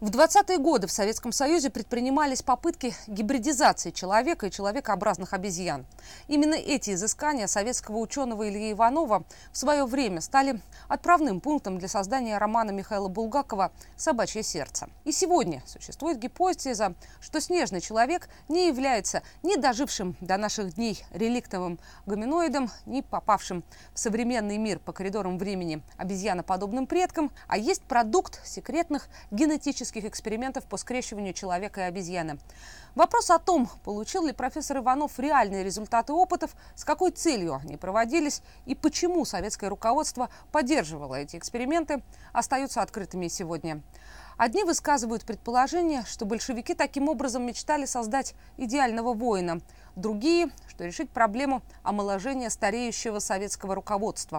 В 20-е годы в Советском Союзе предпринимались попытки гибридизации человека и человекообразных обезьян. Именно эти изыскания советского ученого Ильи Иванова в свое время стали отправным пунктом для создания романа Михаила Булгакова «Собачье сердце». И сегодня существует гипотеза, что снежный человек не является ни дожившим до наших дней реликтовым гоминоидом, ни попавшим в современный мир по коридорам времени обезьяноподобным предкам, а есть продукт секретных генетических биологических экспериментов по скрещиванию человека и обезьяны. Вопрос о том, получил ли профессор Иванов реальные результаты опытов, с какой целью они проводились и почему советское руководство поддерживало эти эксперименты, остаются открытыми сегодня. Одни высказывают предположение, что большевики таким образом мечтали создать идеального воина. Другие, что решить проблему омоложения стареющего советского руководства.